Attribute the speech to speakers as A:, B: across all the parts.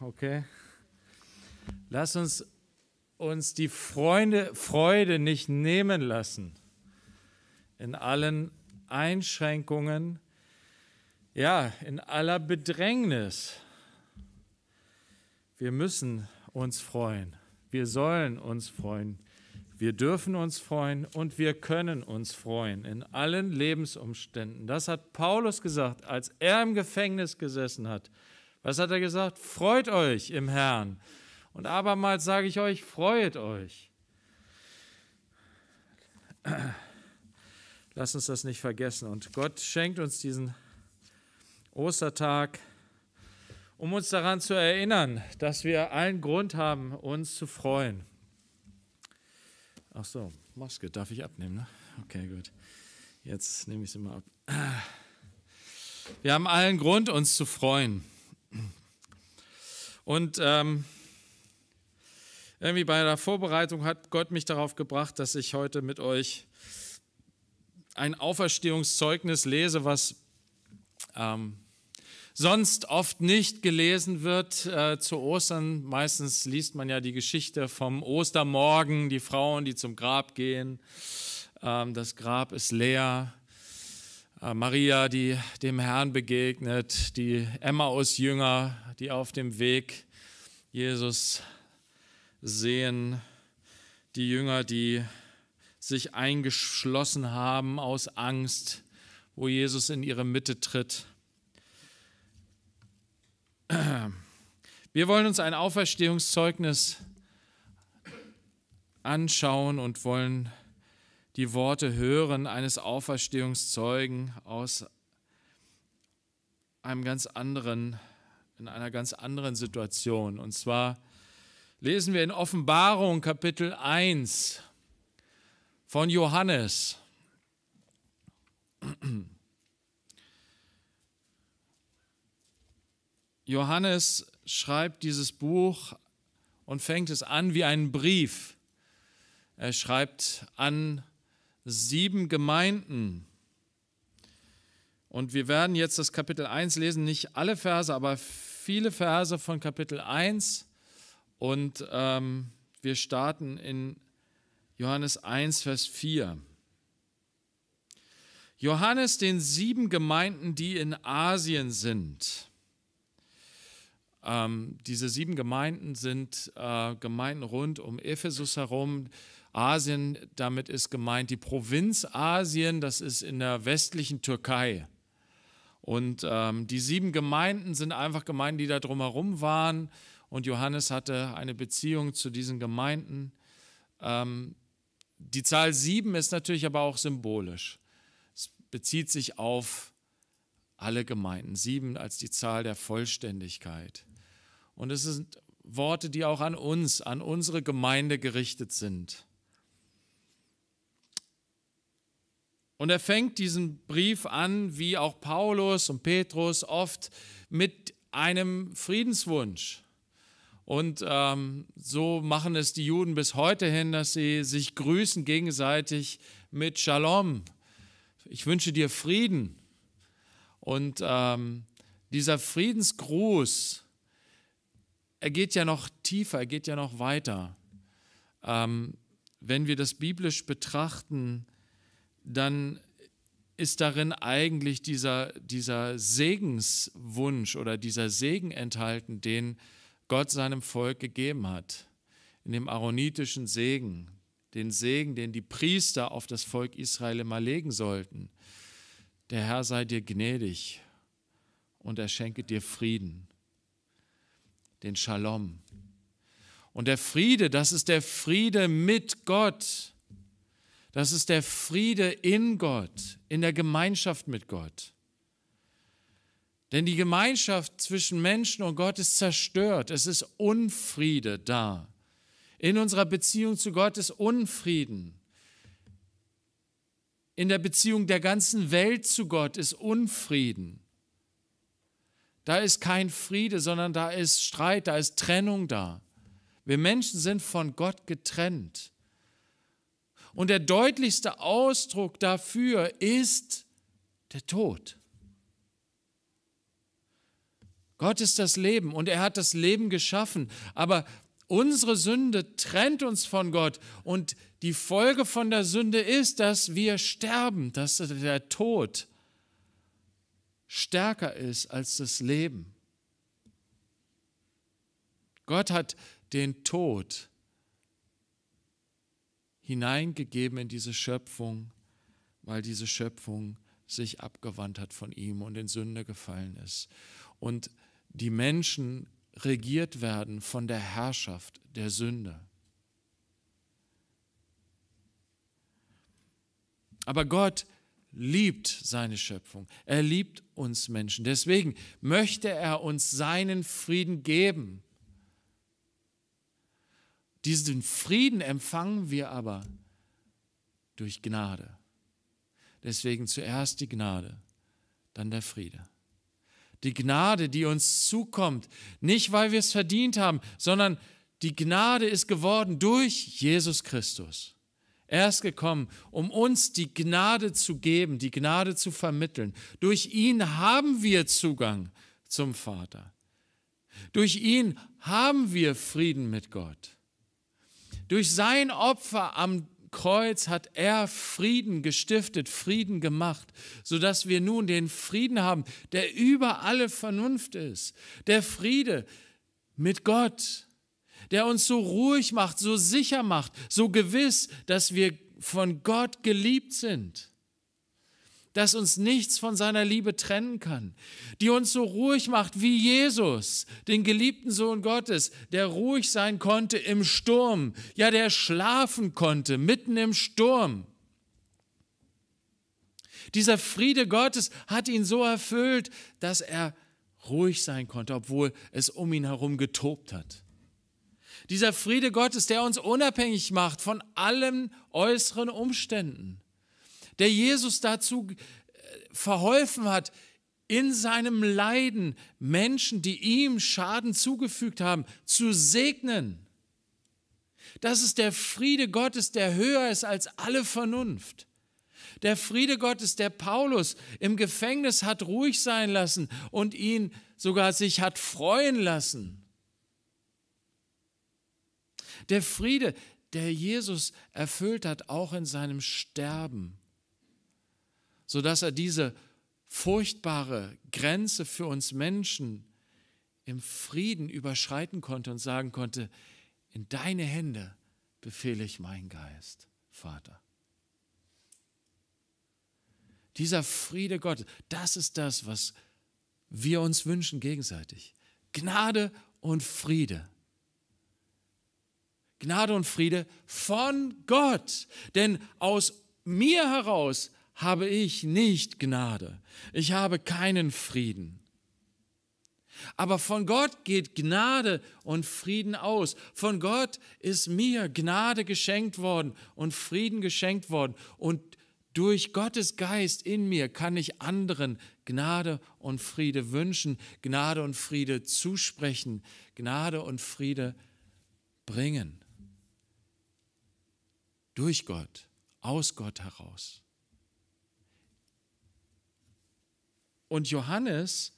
A: okay? Lass uns uns die Freunde, Freude nicht nehmen lassen in allen Einschränkungen, ja, in aller Bedrängnis. Wir müssen uns freuen. Wir sollen uns freuen. Wir dürfen uns freuen und wir können uns freuen in allen Lebensumständen. Das hat Paulus gesagt, als er im Gefängnis gesessen hat. Was hat er gesagt? Freut euch im Herrn. Und abermals sage ich euch, freut euch. Lass uns das nicht vergessen. Und Gott schenkt uns diesen Ostertag, um uns daran zu erinnern, dass wir allen Grund haben, uns zu freuen. Ach so, Maske darf ich abnehmen, ne? Okay, gut. Jetzt nehme ich sie mal ab. Wir haben allen Grund, uns zu freuen. Und ähm, irgendwie bei der Vorbereitung hat Gott mich darauf gebracht, dass ich heute mit euch ein Auferstehungszeugnis lese, was ähm, sonst oft nicht gelesen wird äh, zu Ostern. Meistens liest man ja die Geschichte vom Ostermorgen, die Frauen, die zum Grab gehen. Ähm, das Grab ist leer. Äh, Maria, die dem Herrn begegnet, die Emmaus-Jünger, die auf dem Weg Jesus sehen, die Jünger, die sich eingeschlossen haben aus Angst, wo Jesus in ihre Mitte tritt. Wir wollen uns ein Auferstehungszeugnis anschauen und wollen die Worte hören eines Auferstehungszeugen aus einem ganz anderen, in einer ganz anderen Situation. Und zwar lesen wir in Offenbarung Kapitel 1 von Johannes. Johannes schreibt dieses Buch und fängt es an wie einen Brief. Er schreibt an sieben Gemeinden. Und wir werden jetzt das Kapitel 1 lesen, nicht alle Verse, aber viele Verse von Kapitel 1. Und ähm, wir starten in Johannes 1, Vers 4. Johannes den sieben Gemeinden, die in Asien sind. Ähm, diese sieben Gemeinden sind äh, Gemeinden rund um Ephesus herum. Asien, damit ist gemeint die Provinz Asien, das ist in der westlichen Türkei. Und ähm, die sieben Gemeinden sind einfach Gemeinden, die da drumherum waren. Und Johannes hatte eine Beziehung zu diesen Gemeinden. Ähm, die Zahl sieben ist natürlich aber auch symbolisch. Es bezieht sich auf alle Gemeinden. Sieben als die Zahl der Vollständigkeit. Und es sind Worte, die auch an uns, an unsere Gemeinde gerichtet sind. Und er fängt diesen Brief an, wie auch Paulus und Petrus oft, mit einem Friedenswunsch. Und ähm, so machen es die Juden bis heute hin, dass sie sich grüßen gegenseitig mit Shalom. Ich wünsche dir Frieden. Und ähm, dieser Friedensgruß, er geht ja noch tiefer, er geht ja noch weiter. Ähm, wenn wir das biblisch betrachten, dann ist darin eigentlich dieser, dieser Segenswunsch oder dieser Segen enthalten, den Gott seinem Volk gegeben hat. In dem aaronitischen Segen, den Segen, den die Priester auf das Volk Israel immer legen sollten. Der Herr sei dir gnädig und er schenke dir Frieden, den Shalom. Und der Friede, das ist der Friede mit Gott das ist der Friede in Gott, in der Gemeinschaft mit Gott. Denn die Gemeinschaft zwischen Menschen und Gott ist zerstört. Es ist Unfriede da. In unserer Beziehung zu Gott ist Unfrieden. In der Beziehung der ganzen Welt zu Gott ist Unfrieden. Da ist kein Friede, sondern da ist Streit, da ist Trennung da. Wir Menschen sind von Gott getrennt. Und der deutlichste Ausdruck dafür ist der Tod. Gott ist das Leben und er hat das Leben geschaffen. Aber unsere Sünde trennt uns von Gott und die Folge von der Sünde ist, dass wir sterben, dass der Tod stärker ist als das Leben. Gott hat den Tod hineingegeben in diese Schöpfung, weil diese Schöpfung sich abgewandt hat von ihm und in Sünde gefallen ist. Und die Menschen regiert werden von der Herrschaft der Sünde. Aber Gott liebt seine Schöpfung. Er liebt uns Menschen. Deswegen möchte er uns seinen Frieden geben. Diesen Frieden empfangen wir aber durch Gnade. Deswegen zuerst die Gnade, dann der Friede. Die Gnade, die uns zukommt, nicht weil wir es verdient haben, sondern die Gnade ist geworden durch Jesus Christus. Er ist gekommen, um uns die Gnade zu geben, die Gnade zu vermitteln. Durch ihn haben wir Zugang zum Vater. Durch ihn haben wir Frieden mit Gott. Durch sein Opfer am Kreuz hat er Frieden gestiftet, Frieden gemacht, sodass wir nun den Frieden haben, der über alle Vernunft ist. Der Friede mit Gott, der uns so ruhig macht, so sicher macht, so gewiss, dass wir von Gott geliebt sind das uns nichts von seiner Liebe trennen kann, die uns so ruhig macht wie Jesus, den geliebten Sohn Gottes, der ruhig sein konnte im Sturm, ja, der schlafen konnte mitten im Sturm. Dieser Friede Gottes hat ihn so erfüllt, dass er ruhig sein konnte, obwohl es um ihn herum getobt hat. Dieser Friede Gottes, der uns unabhängig macht von allen äußeren Umständen der Jesus dazu äh, verholfen hat, in seinem Leiden Menschen, die ihm Schaden zugefügt haben, zu segnen. Das ist der Friede Gottes, der höher ist als alle Vernunft. Der Friede Gottes, der Paulus im Gefängnis hat ruhig sein lassen und ihn sogar sich hat freuen lassen. Der Friede, der Jesus erfüllt hat, auch in seinem Sterben sodass er diese furchtbare Grenze für uns Menschen im Frieden überschreiten konnte und sagen konnte, in deine Hände befehle ich meinen Geist, Vater. Dieser Friede Gottes, das ist das, was wir uns wünschen gegenseitig. Gnade und Friede. Gnade und Friede von Gott. Denn aus mir heraus habe ich nicht Gnade. Ich habe keinen Frieden. Aber von Gott geht Gnade und Frieden aus. Von Gott ist mir Gnade geschenkt worden und Frieden geschenkt worden. Und durch Gottes Geist in mir kann ich anderen Gnade und Friede wünschen, Gnade und Friede zusprechen, Gnade und Friede bringen. Durch Gott, aus Gott heraus. Und Johannes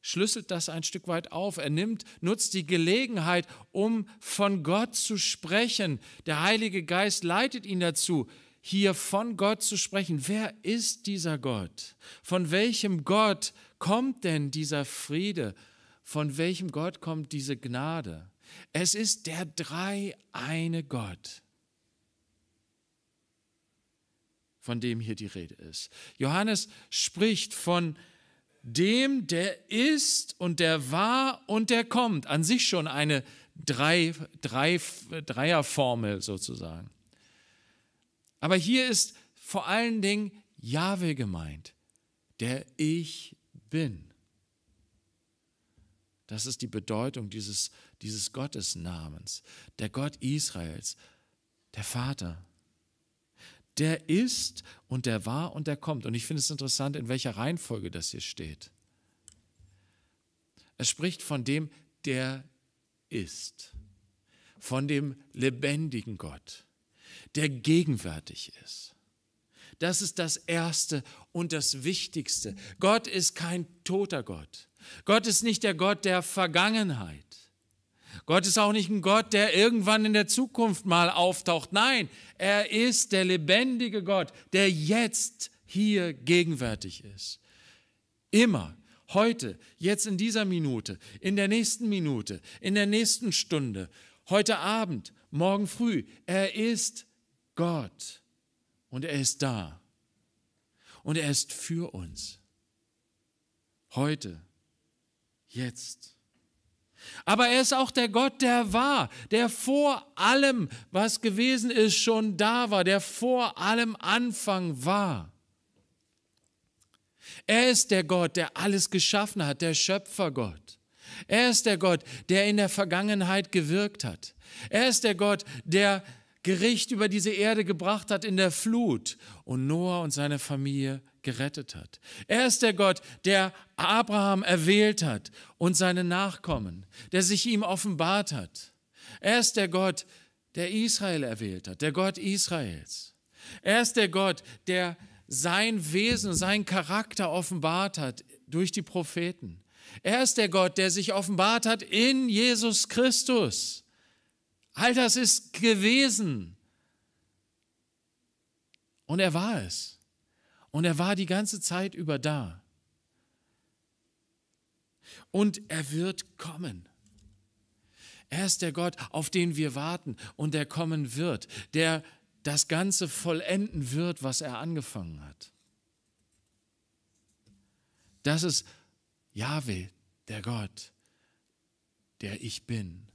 A: schlüsselt das ein Stück weit auf. Er nimmt, nutzt die Gelegenheit, um von Gott zu sprechen. Der Heilige Geist leitet ihn dazu, hier von Gott zu sprechen. Wer ist dieser Gott? Von welchem Gott kommt denn dieser Friede? Von welchem Gott kommt diese Gnade? Es ist der drei eine Gott, von dem hier die Rede ist. Johannes spricht von dem, der ist und der war und der kommt. An sich schon eine Drei, Drei, Dreierformel sozusagen. Aber hier ist vor allen Dingen Jahwe gemeint, der ich bin. Das ist die Bedeutung dieses, dieses Gottesnamens, der Gott Israels, der Vater, der ist und der war und der kommt. Und ich finde es interessant, in welcher Reihenfolge das hier steht. Es spricht von dem, der ist, von dem lebendigen Gott, der gegenwärtig ist. Das ist das Erste und das Wichtigste. Gott ist kein toter Gott. Gott ist nicht der Gott der Vergangenheit. Gott ist auch nicht ein Gott, der irgendwann in der Zukunft mal auftaucht. Nein, er ist der lebendige Gott, der jetzt hier gegenwärtig ist. Immer, heute, jetzt in dieser Minute, in der nächsten Minute, in der nächsten Stunde, heute Abend, morgen früh. Er ist Gott und er ist da und er ist für uns. Heute, jetzt. Aber er ist auch der Gott, der war, der vor allem, was gewesen ist, schon da war, der vor allem Anfang war. Er ist der Gott, der alles geschaffen hat, der Schöpfergott. Er ist der Gott, der in der Vergangenheit gewirkt hat. Er ist der Gott, der Gericht über diese Erde gebracht hat in der Flut und Noah und seine Familie gerettet hat. Er ist der Gott, der Abraham erwählt hat und seine Nachkommen, der sich ihm offenbart hat. Er ist der Gott, der Israel erwählt hat, der Gott Israels. Er ist der Gott, der sein Wesen, seinen Charakter offenbart hat durch die Propheten. Er ist der Gott, der sich offenbart hat in Jesus Christus. All das ist gewesen. Und er war es. Und er war die ganze Zeit über da. Und er wird kommen. Er ist der Gott, auf den wir warten und der kommen wird, der das Ganze vollenden wird, was er angefangen hat. Das ist Yahweh, der Gott, der ich bin.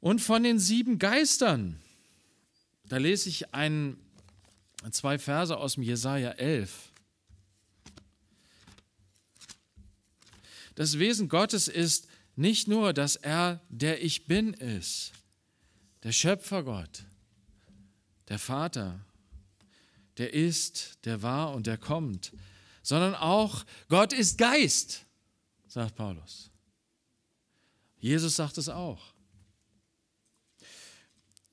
A: Und von den sieben Geistern, da lese ich einen zwei Verse aus dem Jesaja 11. Das Wesen Gottes ist nicht nur, dass er der Ich Bin ist, der Schöpfergott, der Vater, der ist, der war und der kommt, sondern auch Gott ist Geist, sagt Paulus. Jesus sagt es auch.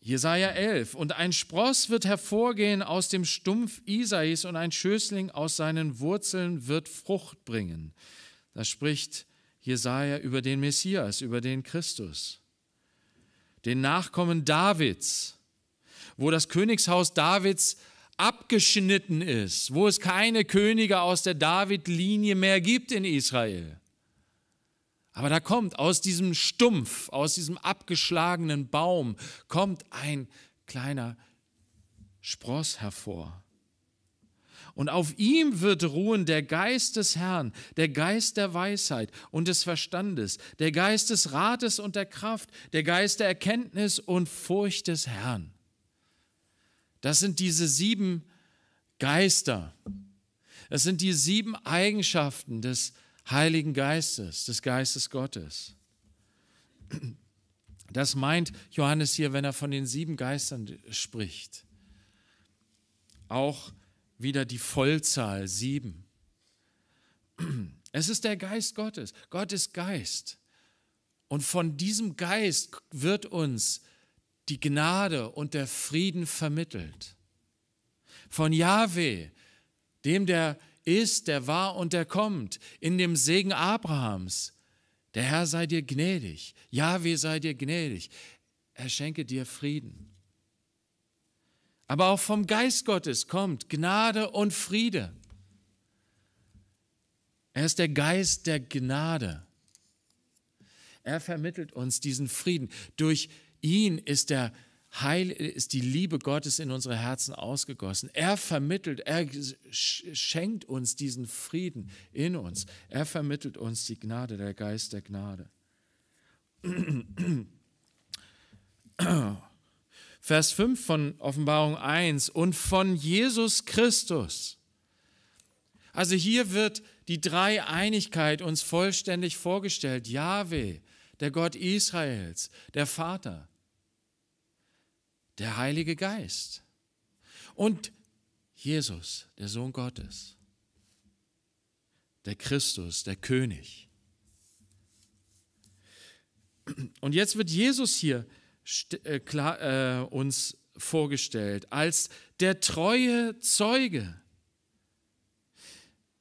A: Jesaja 11. Und ein Spross wird hervorgehen aus dem Stumpf Isais und ein Schößling aus seinen Wurzeln wird Frucht bringen. Da spricht Jesaja über den Messias, über den Christus, den Nachkommen Davids, wo das Königshaus Davids abgeschnitten ist, wo es keine Könige aus der David-Linie mehr gibt in Israel. Aber da kommt aus diesem Stumpf, aus diesem abgeschlagenen Baum, kommt ein kleiner Spross hervor. Und auf ihm wird ruhen der Geist des Herrn, der Geist der Weisheit und des Verstandes, der Geist des Rates und der Kraft, der Geist der Erkenntnis und Furcht des Herrn. Das sind diese sieben Geister. Das sind die sieben Eigenschaften des Herrn Heiligen Geistes, des Geistes Gottes. Das meint Johannes hier, wenn er von den sieben Geistern spricht. Auch wieder die Vollzahl sieben. Es ist der Geist Gottes. Gott ist Geist. Und von diesem Geist wird uns die Gnade und der Frieden vermittelt. Von Yahweh, dem der ist, der war und der kommt, in dem Segen Abrahams. Der Herr sei dir gnädig, Jahwe sei dir gnädig, er schenke dir Frieden. Aber auch vom Geist Gottes kommt Gnade und Friede. Er ist der Geist der Gnade. Er vermittelt uns diesen Frieden. Durch ihn ist der Frieden. Heil ist die Liebe Gottes in unsere Herzen ausgegossen. Er vermittelt, er schenkt uns diesen Frieden in uns. Er vermittelt uns die Gnade, der Geist der Gnade. Vers 5 von Offenbarung 1 und von Jesus Christus. Also hier wird die Dreieinigkeit uns vollständig vorgestellt. Jahwe, der Gott Israels, der Vater der Heilige Geist und Jesus, der Sohn Gottes, der Christus, der König. Und jetzt wird Jesus hier äh, äh, uns vorgestellt als der treue Zeuge,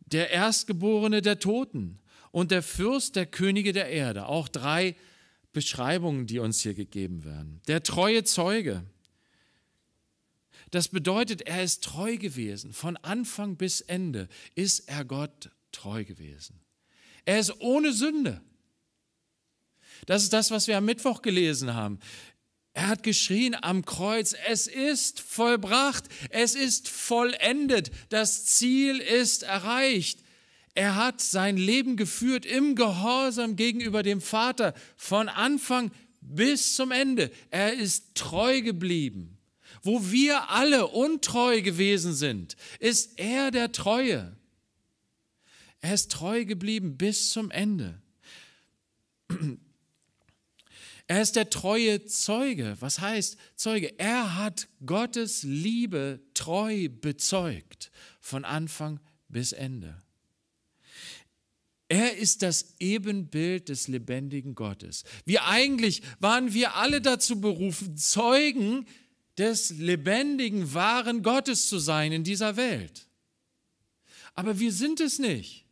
A: der Erstgeborene der Toten und der Fürst der Könige der Erde. Auch drei Beschreibungen, die uns hier gegeben werden. Der treue Zeuge. Das bedeutet, er ist treu gewesen. Von Anfang bis Ende ist er Gott treu gewesen. Er ist ohne Sünde. Das ist das, was wir am Mittwoch gelesen haben. Er hat geschrien am Kreuz, es ist vollbracht, es ist vollendet, das Ziel ist erreicht. Er hat sein Leben geführt im Gehorsam gegenüber dem Vater von Anfang bis zum Ende. Er ist treu geblieben wo wir alle untreu gewesen sind, ist er der Treue. Er ist treu geblieben bis zum Ende. Er ist der treue Zeuge. Was heißt Zeuge? Er hat Gottes Liebe treu bezeugt, von Anfang bis Ende. Er ist das Ebenbild des lebendigen Gottes. Wir eigentlich waren wir alle dazu berufen, Zeugen zu des lebendigen, wahren Gottes zu sein in dieser Welt. Aber wir sind es nicht.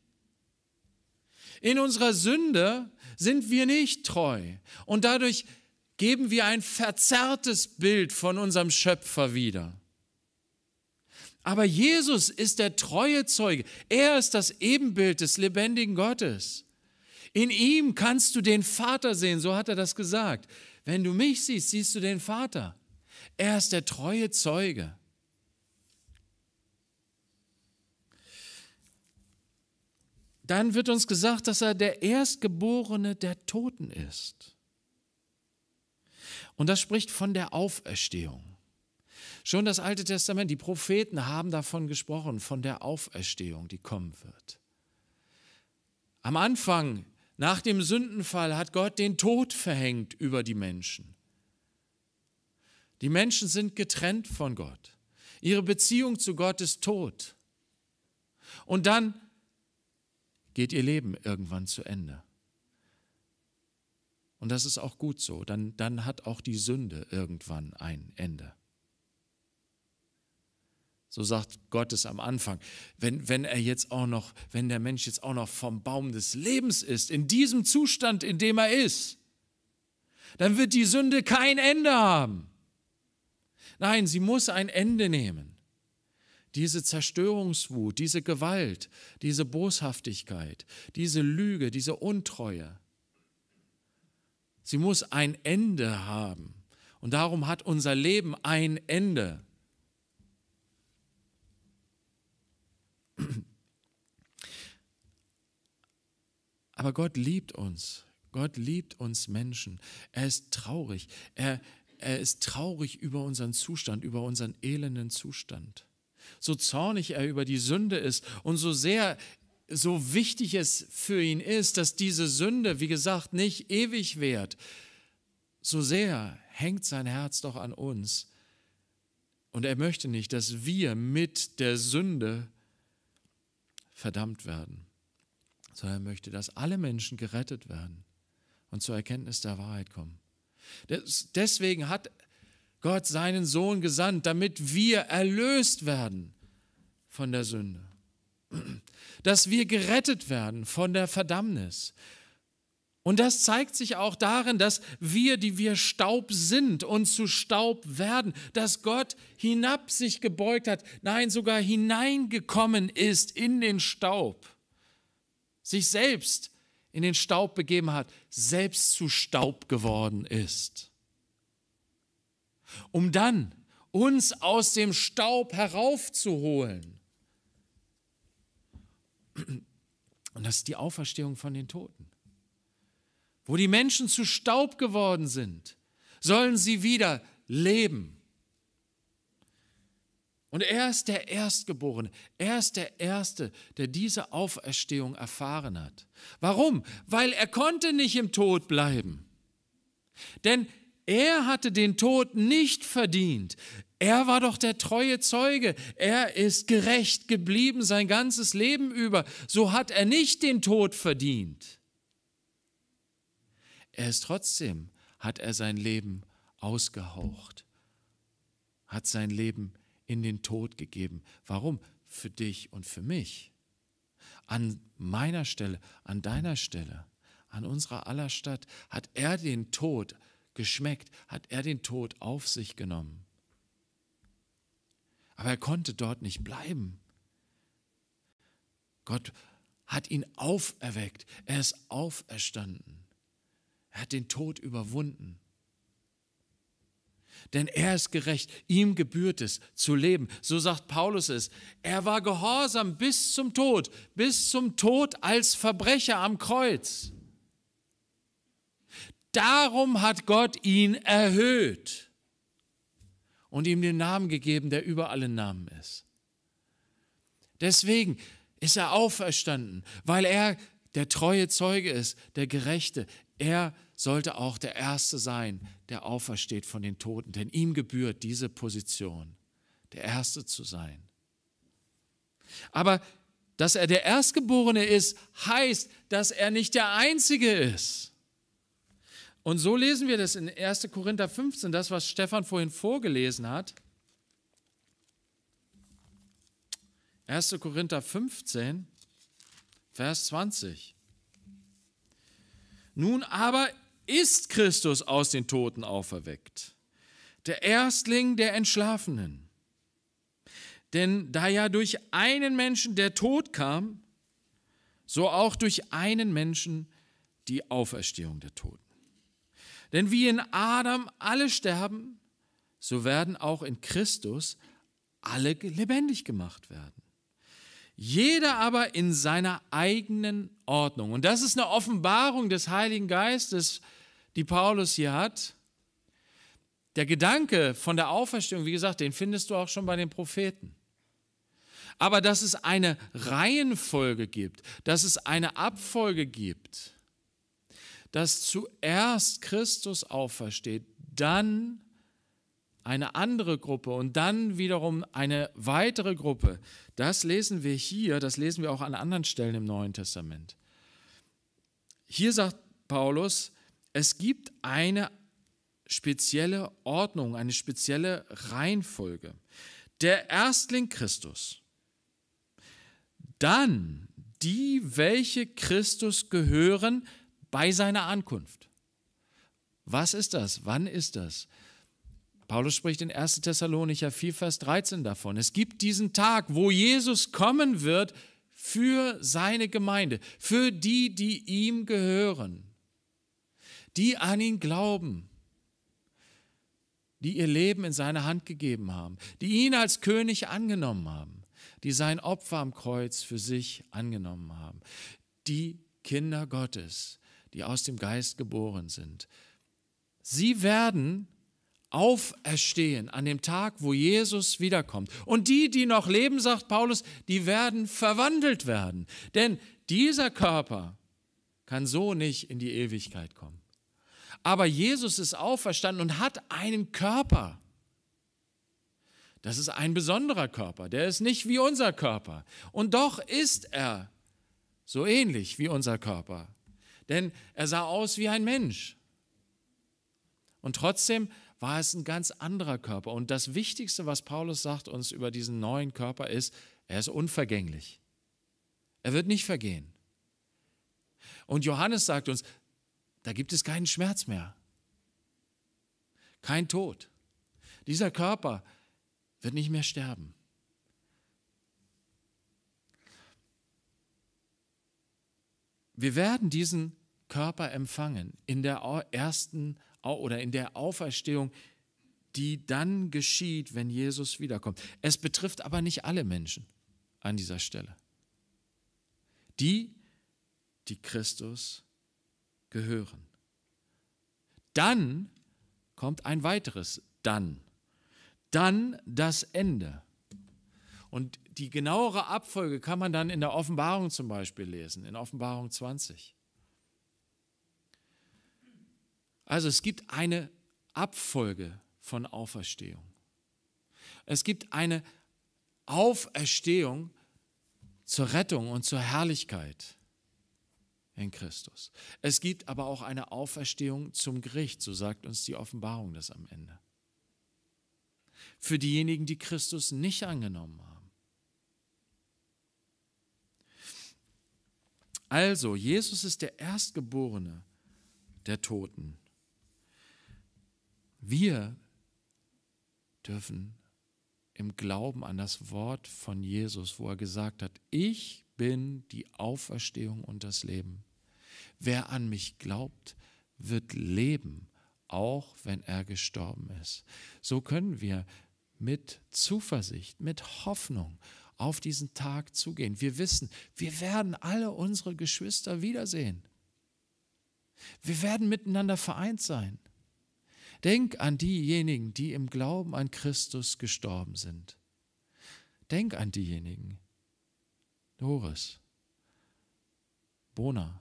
A: In unserer Sünde sind wir nicht treu und dadurch geben wir ein verzerrtes Bild von unserem Schöpfer wieder. Aber Jesus ist der treue Zeuge. Er ist das Ebenbild des lebendigen Gottes. In ihm kannst du den Vater sehen, so hat er das gesagt. Wenn du mich siehst, siehst du den Vater. Er ist der treue Zeuge. Dann wird uns gesagt, dass er der Erstgeborene der Toten ist. Und das spricht von der Auferstehung. Schon das Alte Testament, die Propheten haben davon gesprochen, von der Auferstehung, die kommen wird. Am Anfang, nach dem Sündenfall, hat Gott den Tod verhängt über die Menschen. Die Menschen sind getrennt von Gott. Ihre Beziehung zu Gott ist tot. Und dann geht ihr Leben irgendwann zu Ende. Und das ist auch gut so. Dann, dann hat auch die Sünde irgendwann ein Ende. So sagt Gott es am Anfang. Wenn, wenn er jetzt auch noch, wenn der Mensch jetzt auch noch vom Baum des Lebens ist, in diesem Zustand, in dem er ist, dann wird die Sünde kein Ende haben. Nein, sie muss ein Ende nehmen. Diese Zerstörungswut, diese Gewalt, diese Boshaftigkeit, diese Lüge, diese Untreue. Sie muss ein Ende haben. Und darum hat unser Leben ein Ende. Aber Gott liebt uns. Gott liebt uns Menschen. Er ist traurig. Er, ist er ist traurig über unseren Zustand, über unseren elenden Zustand. So zornig er über die Sünde ist und so sehr, so wichtig es für ihn ist, dass diese Sünde, wie gesagt, nicht ewig währt, so sehr hängt sein Herz doch an uns. Und er möchte nicht, dass wir mit der Sünde verdammt werden, sondern er möchte, dass alle Menschen gerettet werden und zur Erkenntnis der Wahrheit kommen. Deswegen hat Gott seinen Sohn gesandt, damit wir erlöst werden von der Sünde, dass wir gerettet werden von der Verdammnis. Und das zeigt sich auch darin, dass wir, die wir Staub sind und zu Staub werden, dass Gott hinab sich gebeugt hat, nein, sogar hineingekommen ist in den Staub, sich selbst in den Staub begeben hat, selbst zu Staub geworden ist. Um dann uns aus dem Staub heraufzuholen. Und das ist die Auferstehung von den Toten. Wo die Menschen zu Staub geworden sind, sollen sie wieder leben. Und er ist der Erstgeborene, er ist der Erste, der diese Auferstehung erfahren hat. Warum? Weil er konnte nicht im Tod bleiben. Denn er hatte den Tod nicht verdient. Er war doch der treue Zeuge. Er ist gerecht geblieben sein ganzes Leben über. So hat er nicht den Tod verdient. Er ist trotzdem, hat er sein Leben ausgehaucht, hat sein Leben in den Tod gegeben. Warum? Für dich und für mich. An meiner Stelle, an deiner Stelle, an unserer aller Stadt hat er den Tod geschmeckt, hat er den Tod auf sich genommen. Aber er konnte dort nicht bleiben. Gott hat ihn auferweckt, er ist auferstanden, er hat den Tod überwunden denn er ist gerecht, ihm gebührt es zu leben. So sagt Paulus es. Er war gehorsam bis zum Tod, bis zum Tod als Verbrecher am Kreuz. Darum hat Gott ihn erhöht und ihm den Namen gegeben, der über alle Namen ist. Deswegen ist er auferstanden, weil er der treue Zeuge ist, der Gerechte. Er ist sollte auch der Erste sein, der aufersteht von den Toten, denn ihm gebührt diese Position, der Erste zu sein. Aber dass er der Erstgeborene ist, heißt, dass er nicht der Einzige ist. Und so lesen wir das in 1. Korinther 15, das, was Stefan vorhin vorgelesen hat. 1. Korinther 15, Vers 20. Nun aber ist Christus aus den Toten auferweckt, der Erstling der Entschlafenen. Denn da ja durch einen Menschen der Tod kam, so auch durch einen Menschen die Auferstehung der Toten. Denn wie in Adam alle sterben, so werden auch in Christus alle lebendig gemacht werden. Jeder aber in seiner eigenen Ordnung. Und das ist eine Offenbarung des Heiligen Geistes, die Paulus hier hat. Der Gedanke von der Auferstehung, wie gesagt, den findest du auch schon bei den Propheten. Aber dass es eine Reihenfolge gibt, dass es eine Abfolge gibt, dass zuerst Christus aufersteht, dann eine andere Gruppe und dann wiederum eine weitere Gruppe. Das lesen wir hier, das lesen wir auch an anderen Stellen im Neuen Testament. Hier sagt Paulus, es gibt eine spezielle Ordnung, eine spezielle Reihenfolge. Der Erstling Christus, dann die, welche Christus gehören bei seiner Ankunft. Was ist das? Wann ist das? Paulus spricht in 1. Thessalonicher 4, Vers 13 davon. Es gibt diesen Tag, wo Jesus kommen wird für seine Gemeinde, für die, die ihm gehören, die an ihn glauben, die ihr Leben in seine Hand gegeben haben, die ihn als König angenommen haben, die sein Opfer am Kreuz für sich angenommen haben, die Kinder Gottes, die aus dem Geist geboren sind. Sie werden auferstehen an dem Tag, wo Jesus wiederkommt. Und die, die noch leben, sagt Paulus, die werden verwandelt werden. Denn dieser Körper kann so nicht in die Ewigkeit kommen. Aber Jesus ist auferstanden und hat einen Körper. Das ist ein besonderer Körper, der ist nicht wie unser Körper. Und doch ist er so ähnlich wie unser Körper. Denn er sah aus wie ein Mensch. Und trotzdem war es ein ganz anderer Körper. Und das Wichtigste, was Paulus sagt uns über diesen neuen Körper ist, er ist unvergänglich. Er wird nicht vergehen. Und Johannes sagt uns, da gibt es keinen Schmerz mehr, kein Tod. Dieser Körper wird nicht mehr sterben. Wir werden diesen Körper empfangen in der ersten oder in der Auferstehung, die dann geschieht, wenn Jesus wiederkommt. Es betrifft aber nicht alle Menschen an dieser Stelle. Die, die Christus gehören. Dann kommt ein weiteres Dann. Dann das Ende. Und die genauere Abfolge kann man dann in der Offenbarung zum Beispiel lesen, in Offenbarung 20. Also es gibt eine Abfolge von Auferstehung. Es gibt eine Auferstehung zur Rettung und zur Herrlichkeit in Christus. Es gibt aber auch eine Auferstehung zum Gericht, so sagt uns die Offenbarung das am Ende. Für diejenigen, die Christus nicht angenommen haben. Also, Jesus ist der Erstgeborene der Toten. Wir dürfen im Glauben an das Wort von Jesus, wo er gesagt hat, ich bin die Auferstehung und das Leben. Wer an mich glaubt, wird leben, auch wenn er gestorben ist. So können wir mit Zuversicht, mit Hoffnung auf diesen Tag zugehen. Wir wissen, wir werden alle unsere Geschwister wiedersehen. Wir werden miteinander vereint sein. Denk an diejenigen, die im Glauben an Christus gestorben sind. Denk an diejenigen. Doris, Bona,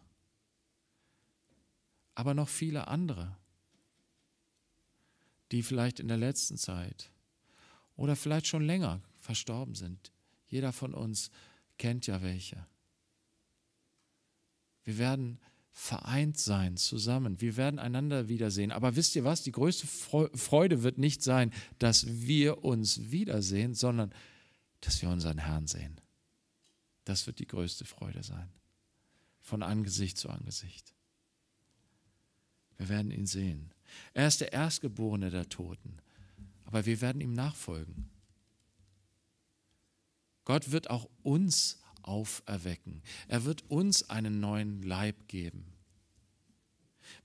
A: aber noch viele andere, die vielleicht in der letzten Zeit oder vielleicht schon länger verstorben sind. Jeder von uns kennt ja welche. Wir werden vereint sein, zusammen. Wir werden einander wiedersehen. Aber wisst ihr was? Die größte Freude wird nicht sein, dass wir uns wiedersehen, sondern dass wir unseren Herrn sehen. Das wird die größte Freude sein. Von Angesicht zu Angesicht. Wir werden ihn sehen. Er ist der Erstgeborene der Toten, aber wir werden ihm nachfolgen. Gott wird auch uns auferwecken. Er wird uns einen neuen Leib geben.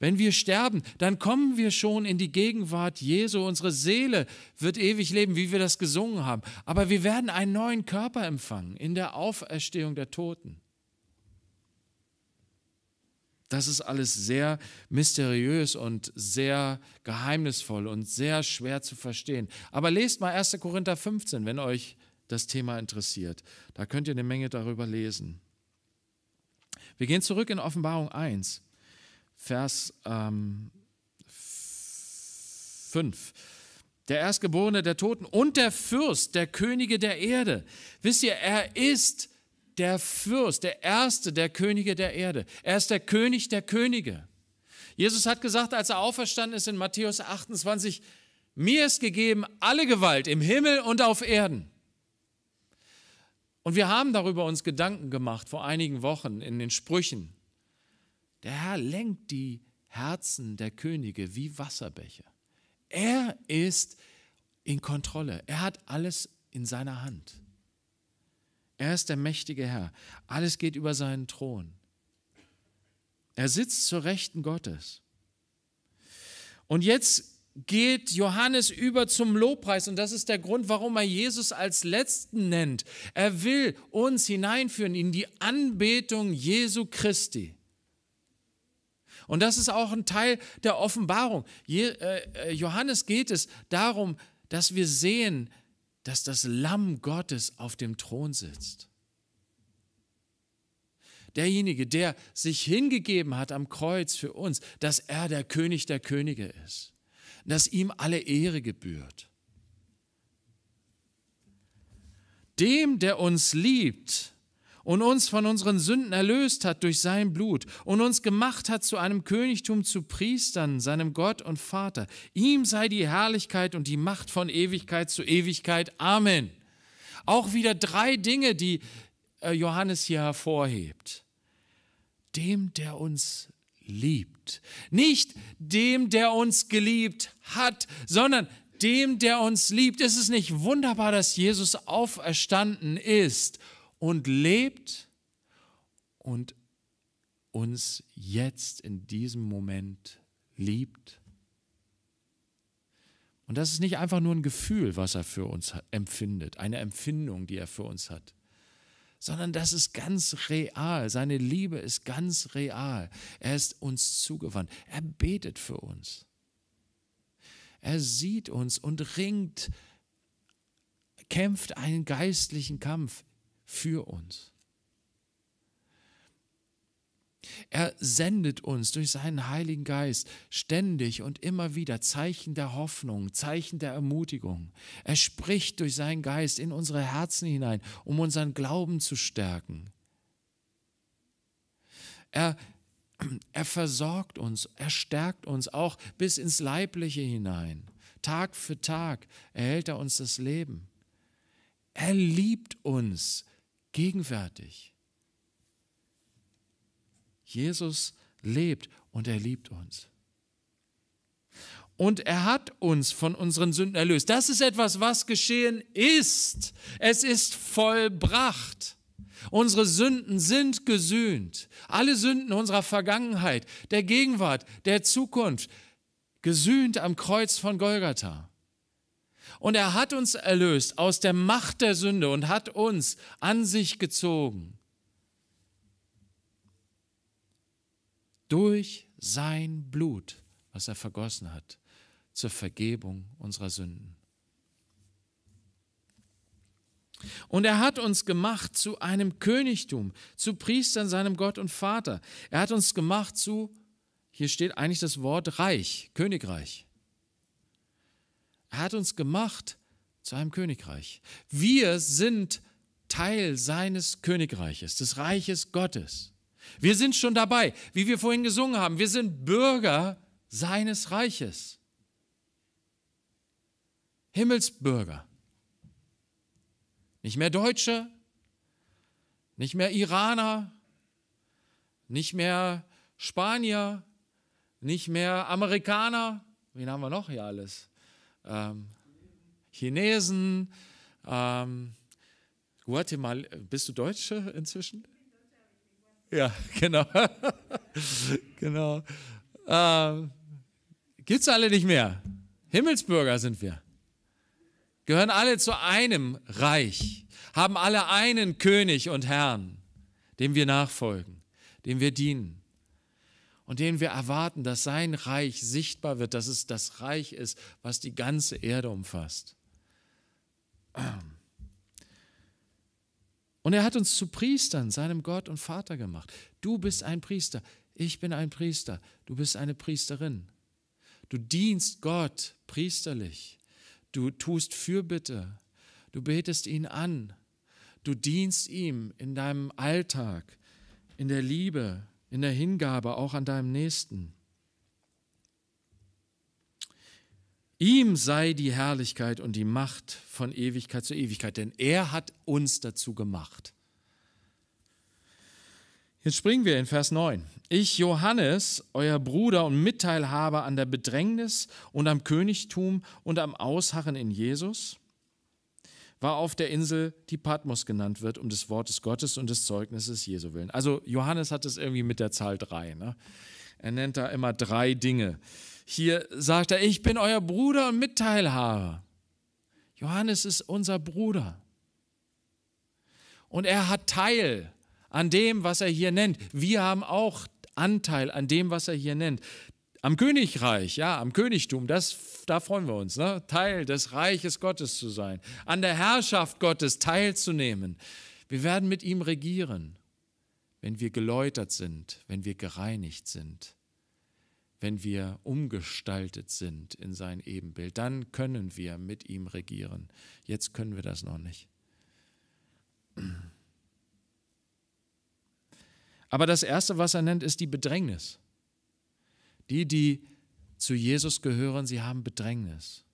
A: Wenn wir sterben, dann kommen wir schon in die Gegenwart Jesu. Unsere Seele wird ewig leben, wie wir das gesungen haben. Aber wir werden einen neuen Körper empfangen in der Auferstehung der Toten. Das ist alles sehr mysteriös und sehr geheimnisvoll und sehr schwer zu verstehen. Aber lest mal 1. Korinther 15, wenn euch das Thema interessiert. Da könnt ihr eine Menge darüber lesen. Wir gehen zurück in Offenbarung 1, Vers ähm, 5. Der Erstgeborene der Toten und der Fürst der Könige der Erde. Wisst ihr, er ist der Fürst, der Erste der Könige der Erde. Er ist der König der Könige. Jesus hat gesagt, als er auferstanden ist in Matthäus 28, mir ist gegeben alle Gewalt im Himmel und auf Erden. Und wir haben darüber uns Gedanken gemacht vor einigen Wochen in den Sprüchen. Der Herr lenkt die Herzen der Könige wie Wasserbäche. Er ist in Kontrolle. Er hat alles in seiner Hand. Er ist der mächtige Herr. Alles geht über seinen Thron. Er sitzt zur Rechten Gottes. Und jetzt geht Johannes über zum Lobpreis und das ist der Grund, warum er Jesus als Letzten nennt. Er will uns hineinführen in die Anbetung Jesu Christi. Und das ist auch ein Teil der Offenbarung. Äh, äh, Johannes geht es darum, dass wir sehen, dass das Lamm Gottes auf dem Thron sitzt. Derjenige, der sich hingegeben hat am Kreuz für uns, dass er der König der Könige ist dass ihm alle Ehre gebührt. Dem, der uns liebt und uns von unseren Sünden erlöst hat durch sein Blut und uns gemacht hat zu einem Königtum zu Priestern, seinem Gott und Vater, ihm sei die Herrlichkeit und die Macht von Ewigkeit zu Ewigkeit. Amen. Auch wieder drei Dinge, die äh, Johannes hier hervorhebt. Dem, der uns liebt. Nicht dem, der uns geliebt hat, sondern dem, der uns liebt. Ist es nicht wunderbar, dass Jesus auferstanden ist und lebt und uns jetzt in diesem Moment liebt? Und das ist nicht einfach nur ein Gefühl, was er für uns empfindet, eine Empfindung, die er für uns hat, sondern das ist ganz real. Seine Liebe ist ganz real. Er ist uns zugewandt. Er betet für uns. Er sieht uns und ringt, kämpft einen geistlichen Kampf für uns. Er sendet uns durch seinen Heiligen Geist ständig und immer wieder Zeichen der Hoffnung, Zeichen der Ermutigung. Er spricht durch seinen Geist in unsere Herzen hinein, um unseren Glauben zu stärken. Er, er versorgt uns, er stärkt uns auch bis ins Leibliche hinein. Tag für Tag erhält er uns das Leben. Er liebt uns gegenwärtig. Jesus lebt und er liebt uns. Und er hat uns von unseren Sünden erlöst. Das ist etwas, was geschehen ist. Es ist vollbracht. Unsere Sünden sind gesühnt. Alle Sünden unserer Vergangenheit, der Gegenwart, der Zukunft, gesühnt am Kreuz von Golgatha. Und er hat uns erlöst aus der Macht der Sünde und hat uns an sich gezogen. durch sein Blut, was er vergossen hat, zur Vergebung unserer Sünden. Und er hat uns gemacht zu einem Königtum, zu Priestern seinem Gott und Vater. Er hat uns gemacht zu, hier steht eigentlich das Wort Reich, Königreich. Er hat uns gemacht zu einem Königreich. Wir sind Teil seines Königreiches, des Reiches Gottes. Wir sind schon dabei, wie wir vorhin gesungen haben. Wir sind Bürger seines Reiches. Himmelsbürger. Nicht mehr Deutsche, nicht mehr Iraner, nicht mehr Spanier, nicht mehr Amerikaner. Wen haben wir noch hier alles? Ähm, Chinesen, ähm, Guatemala. Bist du Deutsche inzwischen? Ja, genau. genau. Ähm, Gibt es alle nicht mehr. Himmelsbürger sind wir. Gehören alle zu einem Reich, haben alle einen König und Herrn, dem wir nachfolgen, dem wir dienen und dem wir erwarten, dass sein Reich sichtbar wird, dass es das Reich ist, was die ganze Erde umfasst. Und er hat uns zu Priestern, seinem Gott und Vater gemacht. Du bist ein Priester, ich bin ein Priester, du bist eine Priesterin. Du dienst Gott priesterlich, du tust Fürbitte, du betest ihn an, du dienst ihm in deinem Alltag, in der Liebe, in der Hingabe, auch an deinem Nächsten. Ihm sei die Herrlichkeit und die Macht von Ewigkeit zu Ewigkeit, denn er hat uns dazu gemacht. Jetzt springen wir in Vers 9. Ich, Johannes, euer Bruder und Mitteilhaber an der Bedrängnis und am Königtum und am Ausharren in Jesus, war auf der Insel, die Patmos genannt wird, um des Wortes Gottes und des Zeugnisses Jesu willen. Also Johannes hat es irgendwie mit der Zahl 3. Ne? Er nennt da immer drei Dinge. Hier sagt er, ich bin euer Bruder und Mitteilhaber. Johannes ist unser Bruder. Und er hat Teil an dem, was er hier nennt. Wir haben auch Anteil an dem, was er hier nennt. Am Königreich, ja, am Königtum, das, da freuen wir uns, ne? Teil des Reiches Gottes zu sein, an der Herrschaft Gottes teilzunehmen. Wir werden mit ihm regieren, wenn wir geläutert sind, wenn wir gereinigt sind, wenn wir umgestaltet sind in sein Ebenbild, dann können wir mit ihm regieren. Jetzt können wir das noch nicht. Aber das Erste, was er nennt, ist die Bedrängnis. Die, die zu Jesus gehören, sie haben Bedrängnis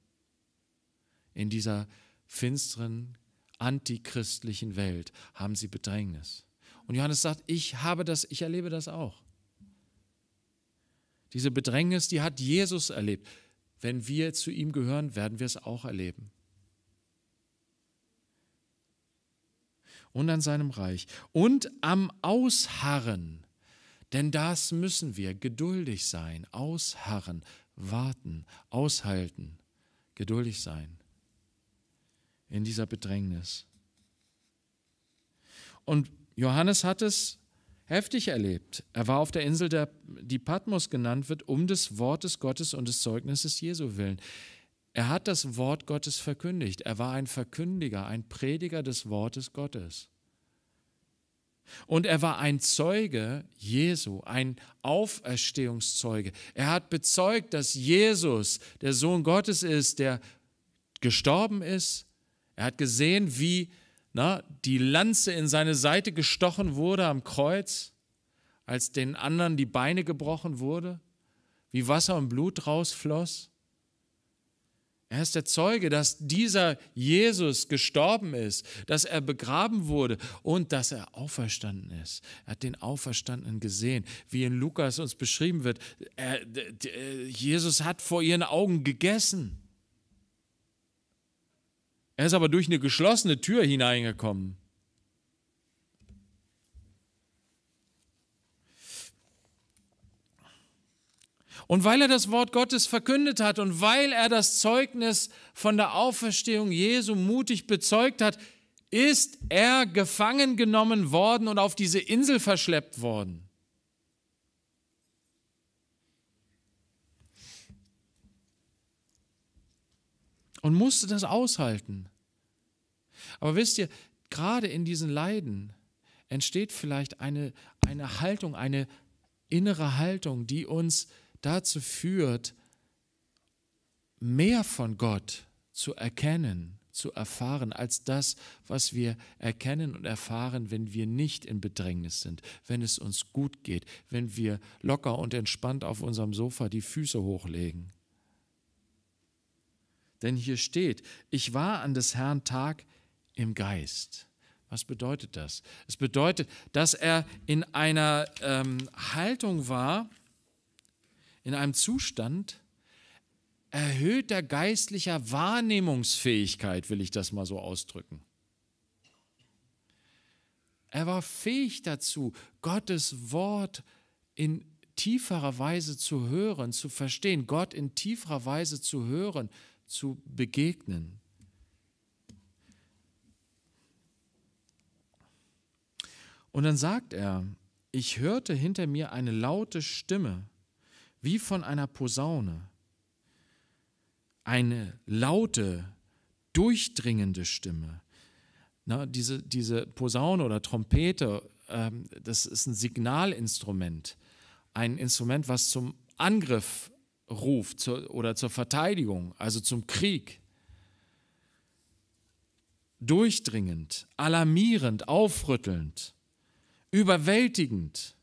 A: in dieser finsteren, antichristlichen Welt haben sie Bedrängnis. Und Johannes sagt, ich habe das, ich erlebe das auch. Diese Bedrängnis, die hat Jesus erlebt. Wenn wir zu ihm gehören, werden wir es auch erleben. Und an seinem Reich. Und am Ausharren. Denn das müssen wir. Geduldig sein, ausharren, warten, aushalten, geduldig sein. In dieser Bedrängnis. Und Johannes hat es heftig erlebt. Er war auf der Insel, der, die Patmos genannt wird, um des Wortes Gottes und des Zeugnisses Jesu willen. Er hat das Wort Gottes verkündigt. Er war ein Verkündiger, ein Prediger des Wortes Gottes. Und er war ein Zeuge Jesu, ein Auferstehungszeuge. Er hat bezeugt, dass Jesus der Sohn Gottes ist, der gestorben ist. Er hat gesehen, wie na, die Lanze in seine Seite gestochen wurde am Kreuz, als den anderen die Beine gebrochen wurde, wie Wasser und Blut rausfloss. Er ist der Zeuge, dass dieser Jesus gestorben ist, dass er begraben wurde und dass er auferstanden ist. Er hat den Auferstandenen gesehen, wie in Lukas uns beschrieben wird. Er, Jesus hat vor ihren Augen gegessen. Er ist aber durch eine geschlossene Tür hineingekommen. Und weil er das Wort Gottes verkündet hat und weil er das Zeugnis von der Auferstehung Jesu mutig bezeugt hat, ist er gefangen genommen worden und auf diese Insel verschleppt worden. und musste das aushalten. Aber wisst ihr, gerade in diesen Leiden entsteht vielleicht eine, eine Haltung, eine innere Haltung, die uns dazu führt, mehr von Gott zu erkennen, zu erfahren, als das, was wir erkennen und erfahren, wenn wir nicht in Bedrängnis sind, wenn es uns gut geht, wenn wir locker und entspannt auf unserem Sofa die Füße hochlegen. Denn hier steht, ich war an des Herrn Tag im Geist. Was bedeutet das? Es bedeutet, dass er in einer ähm, Haltung war, in einem Zustand erhöhter geistlicher Wahrnehmungsfähigkeit, will ich das mal so ausdrücken. Er war fähig dazu, Gottes Wort in tieferer Weise zu hören, zu verstehen, Gott in tieferer Weise zu hören, zu begegnen. Und dann sagt er, ich hörte hinter mir eine laute Stimme, wie von einer Posaune, eine laute, durchdringende Stimme. Na, diese, diese Posaune oder Trompete, ähm, das ist ein Signalinstrument, ein Instrument, was zum Angriff Ruf zur, oder zur Verteidigung, also zum Krieg. Durchdringend, alarmierend, aufrüttelnd, überwältigend,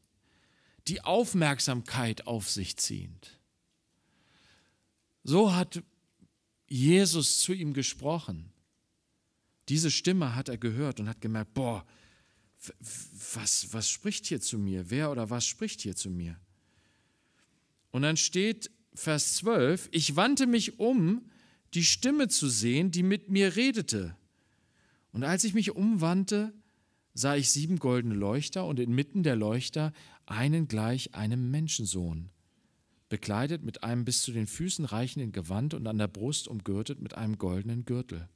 A: die Aufmerksamkeit auf sich ziehend. So hat Jesus zu ihm gesprochen. Diese Stimme hat er gehört und hat gemerkt, boah, was, was spricht hier zu mir? Wer oder was spricht hier zu mir? Und dann steht Vers 12, ich wandte mich um, die Stimme zu sehen, die mit mir redete. Und als ich mich umwandte, sah ich sieben goldene Leuchter und inmitten der Leuchter einen gleich einem Menschensohn, bekleidet mit einem bis zu den Füßen reichenden Gewand und an der Brust umgürtet mit einem goldenen Gürtel.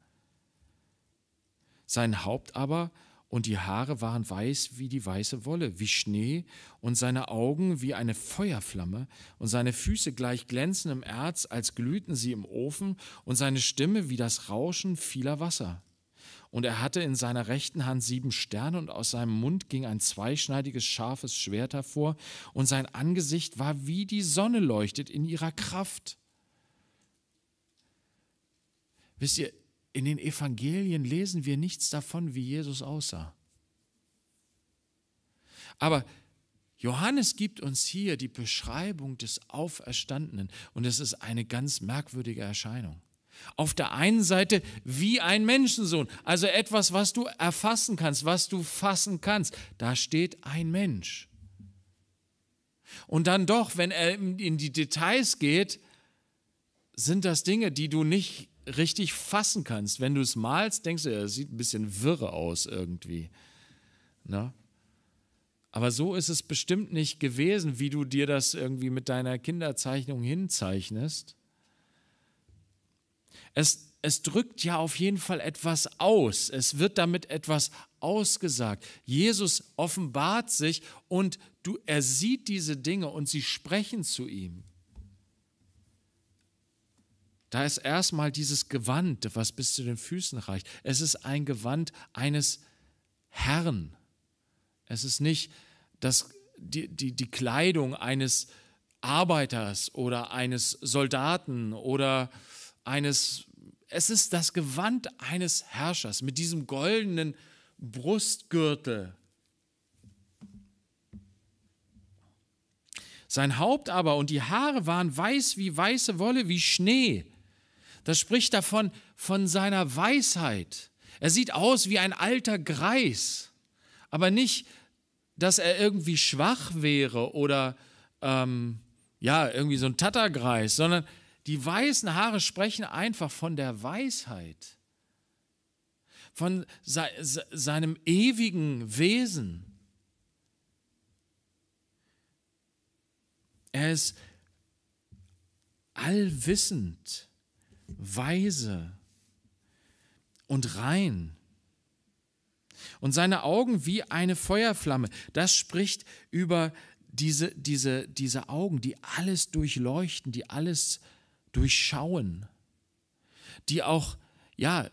A: Sein Haupt aber und die Haare waren weiß wie die weiße Wolle, wie Schnee, und seine Augen wie eine Feuerflamme, und seine Füße gleich glänzendem Erz, als glühten sie im Ofen, und seine Stimme wie das Rauschen vieler Wasser. Und er hatte in seiner rechten Hand sieben Sterne, und aus seinem Mund ging ein zweischneidiges, scharfes Schwert hervor, und sein Angesicht war wie die Sonne leuchtet in ihrer Kraft. Wisst ihr, in den Evangelien lesen wir nichts davon, wie Jesus aussah. Aber Johannes gibt uns hier die Beschreibung des Auferstandenen und es ist eine ganz merkwürdige Erscheinung. Auf der einen Seite wie ein Menschensohn, also etwas, was du erfassen kannst, was du fassen kannst. Da steht ein Mensch. Und dann doch, wenn er in die Details geht, sind das Dinge, die du nicht richtig fassen kannst. Wenn du es malst, denkst du, es sieht ein bisschen wirre aus irgendwie. Na? Ne? Aber so ist es bestimmt nicht gewesen, wie du dir das irgendwie mit deiner Kinderzeichnung hinzeichnest. Es, es drückt ja auf jeden Fall etwas aus. Es wird damit etwas ausgesagt. Jesus offenbart sich und du, er sieht diese Dinge und sie sprechen zu ihm. Da ist erstmal dieses Gewand, was bis zu den Füßen reicht. Es ist ein Gewand eines Herrn. Es ist nicht das, die, die, die Kleidung eines Arbeiters oder eines Soldaten oder eines, es ist das Gewand eines Herrschers mit diesem goldenen Brustgürtel. Sein Haupt aber und die Haare waren weiß wie weiße Wolle, wie Schnee. Das spricht davon, von seiner Weisheit. Er sieht aus wie ein alter Greis, aber nicht, dass er irgendwie schwach wäre oder ähm, ja, irgendwie so ein Tattergreis, sondern die weißen Haare sprechen einfach von der Weisheit, von se se seinem ewigen Wesen. Er ist allwissend weise und rein. Und seine Augen wie eine Feuerflamme. Das spricht über diese, diese, diese Augen, die alles durchleuchten, die alles durchschauen, die auch, ja,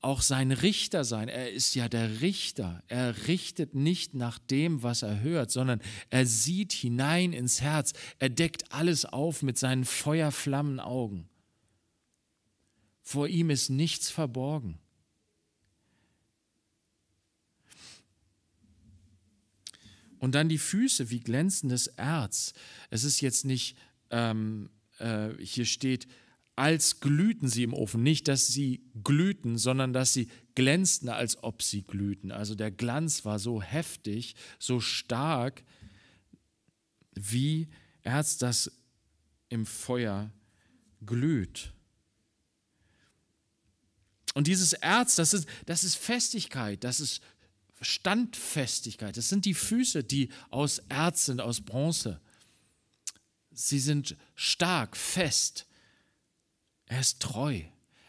A: auch sein Richter sein. Er ist ja der Richter. Er richtet nicht nach dem, was er hört, sondern er sieht hinein ins Herz. Er deckt alles auf mit seinen Feuerflammenaugen. Vor ihm ist nichts verborgen. Und dann die Füße wie glänzendes Erz. Es ist jetzt nicht, ähm, äh, hier steht, als glühten sie im Ofen. Nicht, dass sie glühten, sondern dass sie glänzten, als ob sie glühten. Also der Glanz war so heftig, so stark, wie Erz, das im Feuer glüht. Und dieses Erz, das ist, das ist Festigkeit, das ist Standfestigkeit. Das sind die Füße, die aus Erz sind, aus Bronze. Sie sind stark, fest. Er ist treu.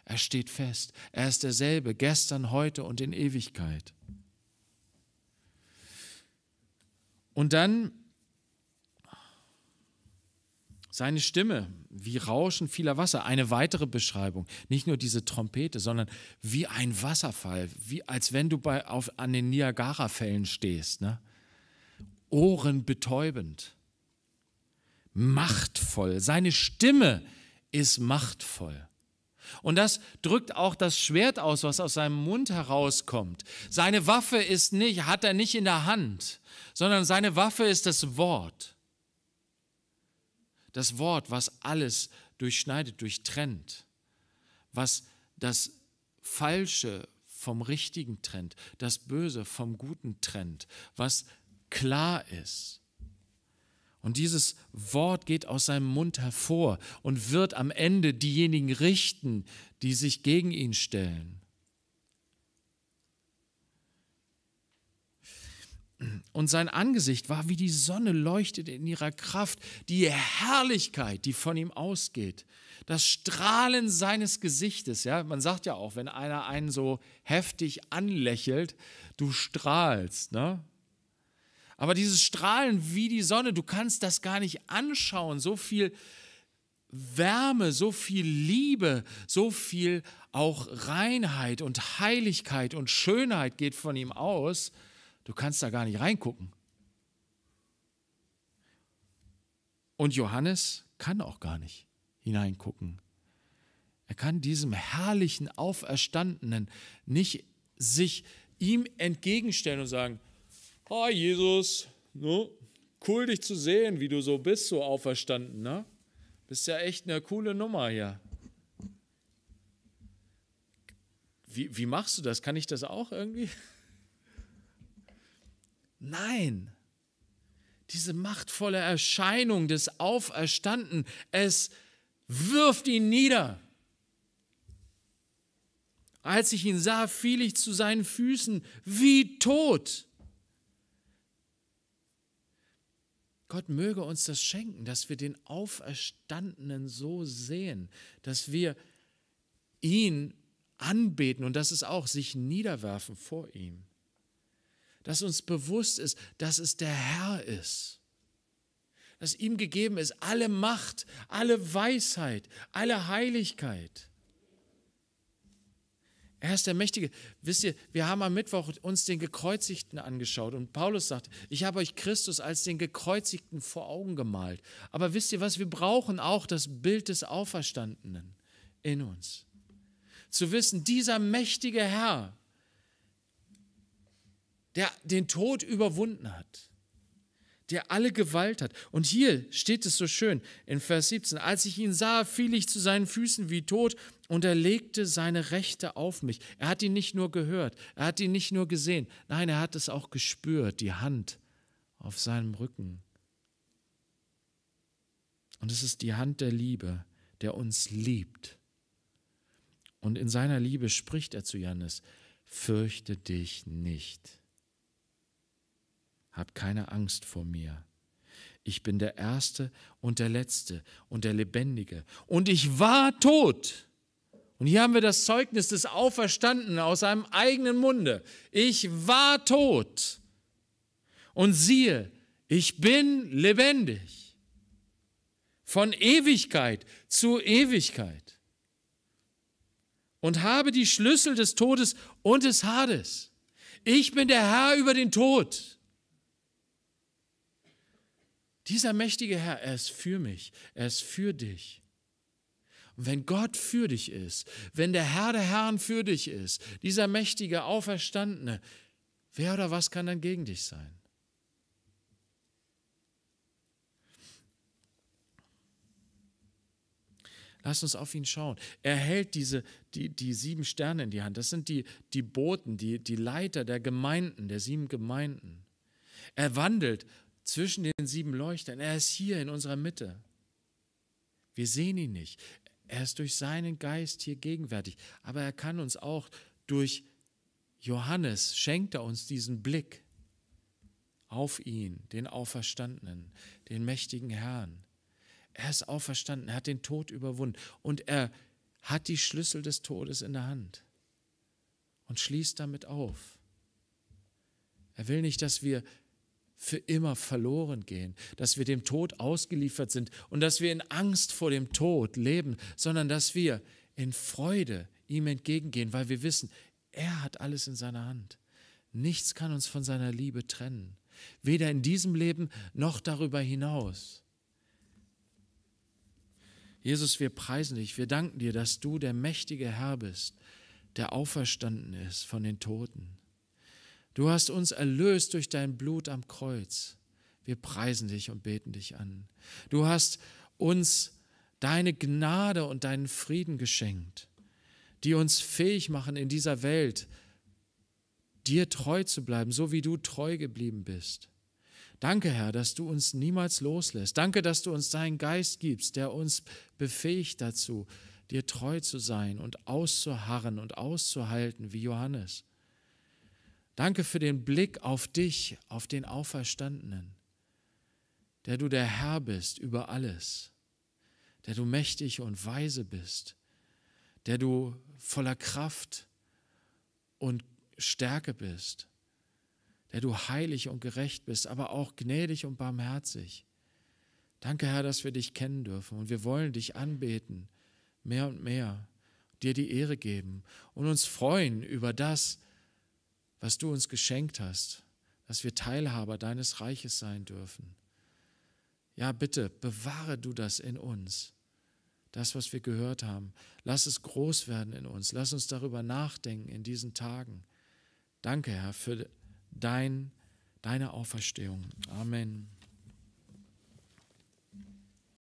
A: Er steht fest. Er ist derselbe gestern, heute und in Ewigkeit. Und dann seine Stimme, wie Rauschen vieler Wasser, eine weitere Beschreibung. Nicht nur diese Trompete, sondern wie ein Wasserfall, wie als wenn du bei, auf, an den Niagarafällen stehst. Ne? Ohrenbetäubend, machtvoll. Seine Stimme ist machtvoll. Und das drückt auch das Schwert aus, was aus seinem Mund herauskommt. Seine Waffe ist nicht, hat er nicht in der Hand, sondern seine Waffe ist das Wort. Das Wort, was alles durchschneidet, durchtrennt, was das Falsche vom Richtigen trennt, das Böse vom Guten trennt, was klar ist. Und dieses Wort geht aus seinem Mund hervor und wird am Ende diejenigen richten, die sich gegen ihn stellen. Und sein Angesicht war wie die Sonne leuchtet in ihrer Kraft, die Herrlichkeit, die von ihm ausgeht. Das Strahlen seines Gesichtes, ja, man sagt ja auch, wenn einer einen so heftig anlächelt, du strahlst, ne? Aber dieses Strahlen wie die Sonne, du kannst das gar nicht anschauen, so viel Wärme, so viel Liebe, so viel auch Reinheit und Heiligkeit und Schönheit geht von ihm aus Du kannst da gar nicht reingucken. Und Johannes kann auch gar nicht hineingucken. Er kann diesem herrlichen Auferstandenen nicht sich ihm entgegenstellen und sagen, oh Jesus, ne? cool dich zu sehen, wie du so bist, so auferstanden. Ne? Bist ja echt eine coole Nummer hier. Wie, wie machst du das? Kann ich das auch irgendwie? Nein, diese machtvolle Erscheinung des Auferstandenen, es wirft ihn nieder. Als ich ihn sah, fiel ich zu seinen Füßen wie tot. Gott möge uns das schenken, dass wir den Auferstandenen so sehen, dass wir ihn anbeten und das ist auch sich niederwerfen vor ihm dass uns bewusst ist, dass es der Herr ist, dass ihm gegeben ist alle Macht, alle Weisheit, alle Heiligkeit. Er ist der Mächtige. Wisst ihr, wir haben am Mittwoch uns den Gekreuzigten angeschaut und Paulus sagt, ich habe euch Christus als den Gekreuzigten vor Augen gemalt. Aber wisst ihr was, wir brauchen auch das Bild des Auferstandenen in uns. Zu wissen, dieser mächtige Herr, der den Tod überwunden hat, der alle Gewalt hat. Und hier steht es so schön in Vers 17, als ich ihn sah, fiel ich zu seinen Füßen wie tot und er legte seine Rechte auf mich. Er hat ihn nicht nur gehört, er hat ihn nicht nur gesehen, nein, er hat es auch gespürt, die Hand auf seinem Rücken. Und es ist die Hand der Liebe, der uns liebt. Und in seiner Liebe spricht er zu Jannes, fürchte dich nicht. Hab keine Angst vor mir. Ich bin der Erste und der Letzte und der Lebendige. Und ich war tot. Und hier haben wir das Zeugnis des Auferstandenen aus seinem eigenen Munde. Ich war tot. Und siehe, ich bin lebendig. Von Ewigkeit zu Ewigkeit. Und habe die Schlüssel des Todes und des Hades. Ich bin der Herr über den Tod. Dieser mächtige Herr, er ist für mich, er ist für dich. Und wenn Gott für dich ist, wenn der Herr der Herren für dich ist, dieser mächtige, auferstandene, wer oder was kann dann gegen dich sein? Lass uns auf ihn schauen. Er hält diese, die, die sieben Sterne in die Hand. Das sind die, die Boten, die, die Leiter der Gemeinden, der sieben Gemeinden. Er wandelt zwischen den sieben Leuchtern. Er ist hier in unserer Mitte. Wir sehen ihn nicht. Er ist durch seinen Geist hier gegenwärtig. Aber er kann uns auch durch Johannes schenkt er uns diesen Blick auf ihn, den Auferstandenen, den mächtigen Herrn. Er ist auferstanden, er hat den Tod überwunden und er hat die Schlüssel des Todes in der Hand und schließt damit auf. Er will nicht, dass wir für immer verloren gehen, dass wir dem Tod ausgeliefert sind und dass wir in Angst vor dem Tod leben, sondern dass wir in Freude ihm entgegengehen, weil wir wissen, er hat alles in seiner Hand. Nichts kann uns von seiner Liebe trennen, weder in diesem Leben noch darüber hinaus. Jesus, wir preisen dich, wir danken dir, dass du der mächtige Herr bist, der auferstanden ist von den Toten Du hast uns erlöst durch dein Blut am Kreuz. Wir preisen dich und beten dich an. Du hast uns deine Gnade und deinen Frieden geschenkt, die uns fähig machen, in dieser Welt dir treu zu bleiben, so wie du treu geblieben bist. Danke, Herr, dass du uns niemals loslässt. Danke, dass du uns deinen Geist gibst, der uns befähigt dazu, dir treu zu sein und auszuharren und auszuhalten wie Johannes. Danke für den Blick auf dich, auf den Auferstandenen, der du der Herr bist über alles, der du mächtig und weise bist, der du voller Kraft und Stärke bist, der du heilig und gerecht bist, aber auch gnädig und barmherzig. Danke, Herr, dass wir dich kennen dürfen und wir wollen dich anbeten, mehr und mehr, dir die Ehre geben und uns freuen über das, was du uns geschenkt hast, dass wir Teilhaber deines Reiches sein dürfen. Ja, bitte, bewahre du das in uns, das, was wir gehört haben. Lass es groß werden in uns. Lass uns darüber nachdenken in diesen Tagen. Danke, Herr, für dein, deine Auferstehung. Amen.